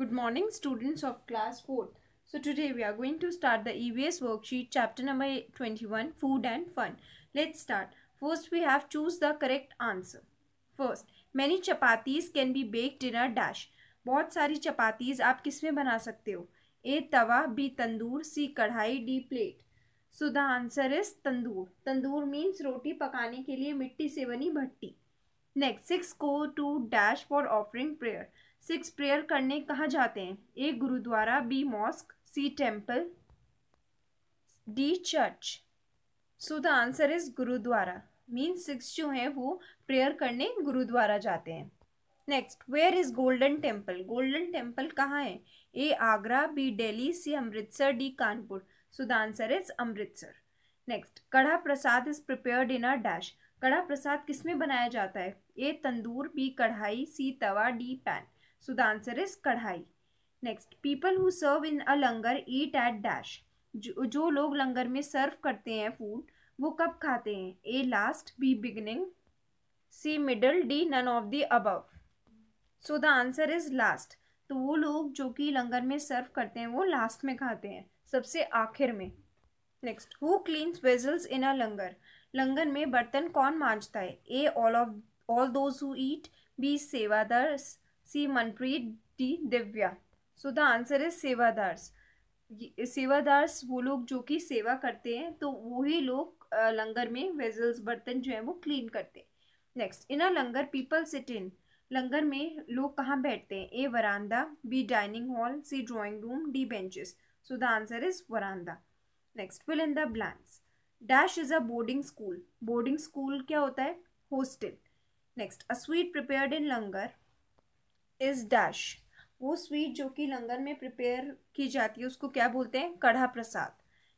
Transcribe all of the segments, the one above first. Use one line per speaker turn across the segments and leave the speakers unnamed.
Good morning students of class 4. So today we are going to start the EBS worksheet chapter number 21 food and fun. Let's start. First we have choose the correct answer. First, many chapatis can be baked in a dash. बहुत सारी chapatis आप किस में बना सकते हो ए तवा B tandoor C kadhai D plate so the answer is tandoor tandoor means रोटी पकाने के लिए मिट्टी से बनी भट्टी नेक्स्ट सिक्स को two dash for offering prayer six prayer करने कहाँ जाते हैं A gurdwara B mosque C temple D church so the answer is gurdwara mean six जो है वो प्रेयर करने गुरुद्वारा जाते हैं next where is golden temple golden temple कहाँ है A Agra B daily C Amritsar D Kanpur so the answer is Amritsar next kada prasad is prepared in a dash kada prasad किस में बनाया जाता है ए tandoor B kadhai C tava D pan So the answer is kadhai next people who serve in a langar eat at dash जो लोग लंगर में सर्व करते हैं फूड वो कब खाते हैं A last B beginning C middle D none of the above so the answer is last तो वो लोग जो कि लंगर में सर्व करते हैं वो लास्ट में खाते हैं सबसे आखिर में next who cleans vessels in a langar langar में बर्तन कौन मांझता है A all of all those who eat B sevadars C Manpreet D Divya so the answer is sevadars sevadars वो लोग जो कि सेवा करते हैं तो वही लोग लंगर में वेजल्स बर्तन जो है वो क्लीन करते हैं next in a langar people sit in langar में लोग कहाँ बैठते हैं A veranda B dining hall C drawing room D benches so the answer is veranda next fill in the blanks dash is a boarding school boarding school क्या होता है hostel next a sweet prepared in langar is dash वो sweet जो कि लंगर में prepare की जाती है उसको क्या बोलते हैं kada prasad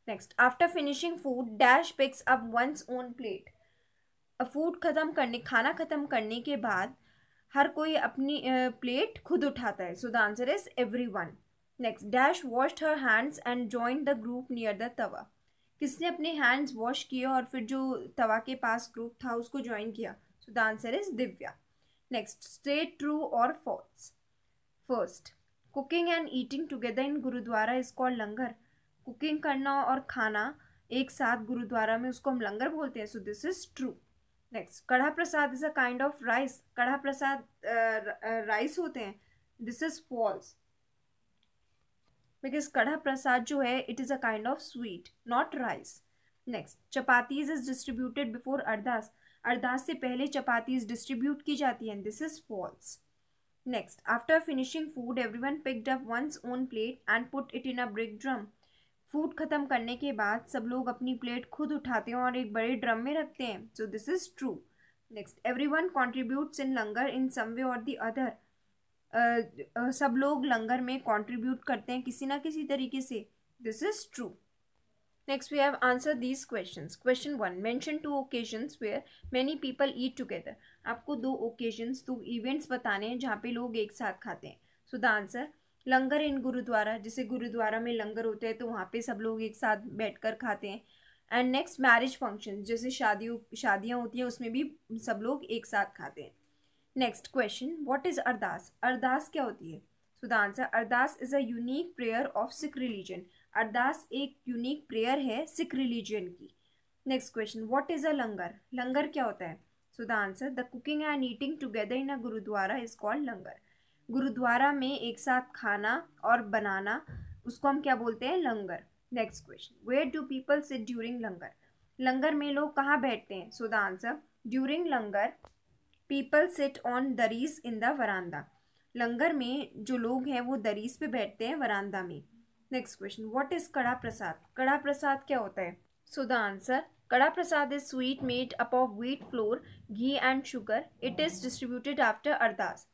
next after finishing food dash picks up one's own plate food ख़त्म करने खाना ख़त्म करने के बाद हर कोई अपनी प्लेट uh, खुद उठाता है so the answer is everyone next dash washed her hands and join the group near the tava किसने अपने हैंड्स वॉश किए और फिर जो तवा के पास ग्रुप था उसको ज्वाइन किया so the answer is Divya next state true और false first cooking and eating together in gurdwara is called langar cooking करना और खाना एक साथ गुरुद्वारा में उसको हम लंगर बोलते हैं so this is true next kada prasad is a kind of rice kada prasad rice होते हैं this is false because kada prasad जो है it is a kind of sweet not rice next chapatis is distributed before Ardas Ardas से पहले चपातीज डिस्ट्रीब्यूट की जाती हैं this is false next after finishing food one picked up one's own plate and put it in a brick drum food ख़त्म करने के बाद सब लोग अपनी प्लेट खुद उठाते हैं और एक बड़े ड्रम में रखते हैं so this is true next everyone contributes in langar in some way or the other सब लोग लंगर में कॉन्ट्रीब्यूट करते हैं किसी ना किसी तरीके से this is true Next, we have answered these questions. Question 1. Mention two occasions where many people eat together. आपको दो occasions, दो events बताने हैं जहाँ पे लोग एक साथ खाते हैं so the answer langar in gurdwara जैसे गुरुद्वारा में लंगर होते हैं तो वहाँ पे सब लोग एक साथ बैठकर खाते हैं एंड नेक्स्ट मैरिज फंक्शन जैसे शादियों शादियाँ होती हैं उसमें भी सब लोग एक साथ खाते हैं next question what is Ardas Ardas क्या होती है so the answer Ardas is a unique prayer of Sikh religion Ardas एक यूनिक प्रेयर है सिख रिलीजन की next question what is a langar langar क्या होता है so the answer the cooking and eating together in a gurdwara is called langar gurdwara में एक साथ खाना और बनाना उसको हम क्या बोलते हैं langar next question where do people sit during langar langar में लोग कहाँ बैठते हैं so the answer during langar people sit on durries in the veranda langar में जो लोग हैं वो दरीज पे बैठते हैं वरानदा में नेक्स्ट क्वेश्चन व्हाट इज कड़ा प्रसाद कड़ा प्रसाद क्या होता है so the answer kada prasad is sweet made up of wheat flour ghee and sugar it is distributed after Ardas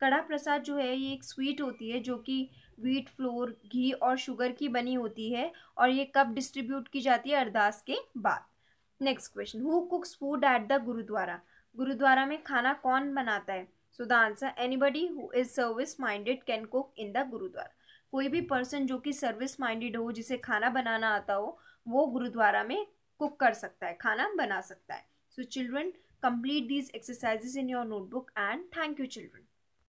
kada prasad जो है ये एक स्वीट होती है जो कि व्हीट फ्लोर घी और शुगर की बनी होती है और ये कब डिस्ट्रीब्यूट की जाती है अरदास के बाद next question who cooks food at the gurdwara gurdwara में खाना कौन बनाता है so the answer anybody who is service minded can cook in the gurdwara कोई भी पर्सन जो कि सर्विस माइंडेड हो जिसे खाना बनाना आता हो वो गुरुद्वारा में कुक कर सकता है खाना बना सकता है so children complete these exercises in your notebook and thank you children